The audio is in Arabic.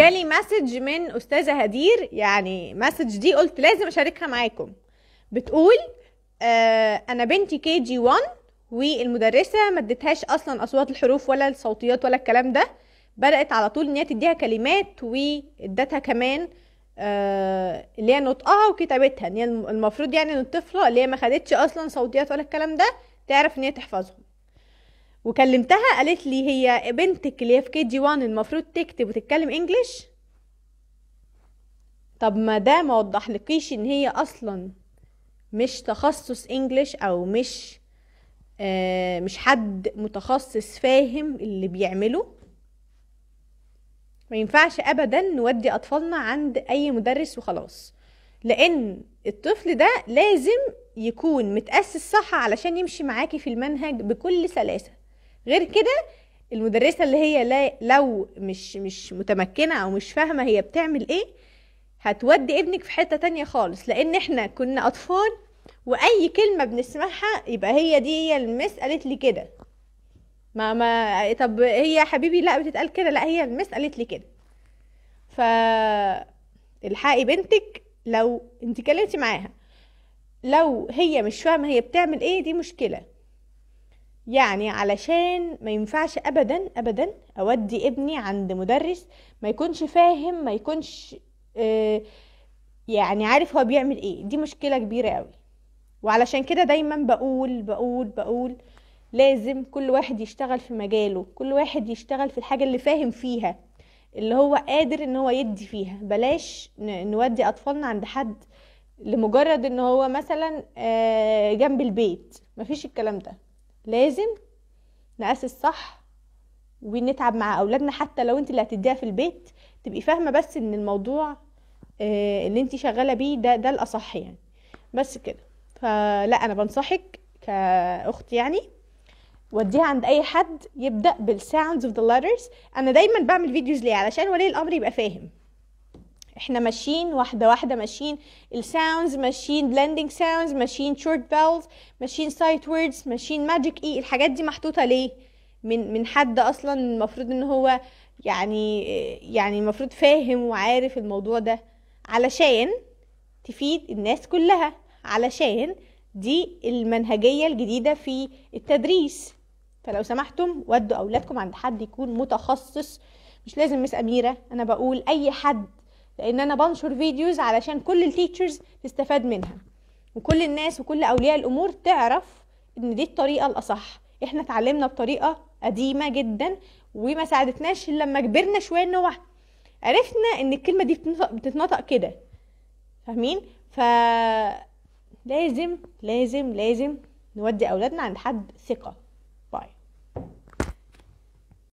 جالي مسج من استاذه هدير يعني مسج دي قلت لازم اشاركها معاكم بتقول آه انا بنتي كي جي 1 والمدرسه ما ادتهاش اصلا اصوات الحروف ولا الصوتيات ولا الكلام ده بدات على طول ان هي تديها كلمات وادتها كمان آه اللي هي نطقها وكتابتها ان هي المفروض يعني ان الطفله اللي هي ما خدتش اصلا صوتيات ولا الكلام ده تعرف ان هي تحفظهم وكلمتها قالت لي هي بنتك اللي هي في كي جي 1 المفروض تكتب وتتكلم انجليش طب ما ده ما وضحلكيش ان هي اصلا مش تخصص انجليش او مش آه مش حد متخصص فاهم اللي بيعمله ما ينفعش ابدا نودي اطفالنا عند اي مدرس وخلاص لان الطفل ده لازم يكون متأسس صح علشان يمشي معاكي في المنهج بكل سلاسة غير كده المدرسه اللي هي لو مش مش متمكنه او مش فاهمه هي بتعمل ايه هتودي ابنك في حته تانية خالص لان احنا كنا اطفال واي كلمه بنسمعها يبقى هي دي هي المس قالت لي كده ما ما طب هي يا حبيبي لا بتتقال كده لا هي المس قالت لي كده ف الحقي بنتك لو انت كلمتي معاها لو هي مش فاهمه هي بتعمل ايه دي مشكله يعني علشان ما ينفعش ابدا ابدا اودي ابني عند مدرس ما يكونش فاهم ما يكونش آه يعني عارف هو بيعمل ايه دي مشكله كبيره قوي وعلشان كده دايما بقول بقول بقول لازم كل واحد يشتغل في مجاله كل واحد يشتغل في الحاجه اللي فاهم فيها اللي هو قادر ان هو يدي فيها بلاش نودي اطفالنا عند حد لمجرد ان هو مثلا آه، جنب البيت مفيش الكلام ده لازم نأسس صح ونتعب مع أولادنا حتى لو انت اللي هتديها في البيت تبقي فاهمة بس ان الموضوع آه، اللي انت شغالة بيه ده ده الأصح يعني بس كده فلا أنا بنصحك كأخت يعني وديها عند اي حد يبدا بالساوندز اوف ذا letters انا دايما بعمل فيديوز ليه علشان ولي الامر يبقى فاهم احنا ماشيين واحده واحده ماشيين الساوندز ماشيين بلندنج ساوندز ماشيين شورت بيلز ماشيين سايت ووردز ماشيين ماجيك اي e. الحاجات دي محطوطه ليه من من حد اصلا المفروض ان هو يعني يعني المفروض فاهم وعارف الموضوع ده علشان تفيد الناس كلها علشان دي المنهجيه الجديده في التدريس فلو سمحتم ودوا اولادكم عند حد يكون متخصص مش لازم مس اميره انا بقول اي حد لان انا بنشر فيديوز علشان كل التيتشرز تستفاد منها وكل الناس وكل اولياء الامور تعرف ان دي الطريقه الاصح احنا اتعلمنا بطريقه قديمه جدا وما ساعدتناش الا لما كبرنا شويه ان هو عرفنا ان الكلمه دي بتتنطق كده فاهمين ف لازم لازم لازم نودي اولادنا عند حد ثقه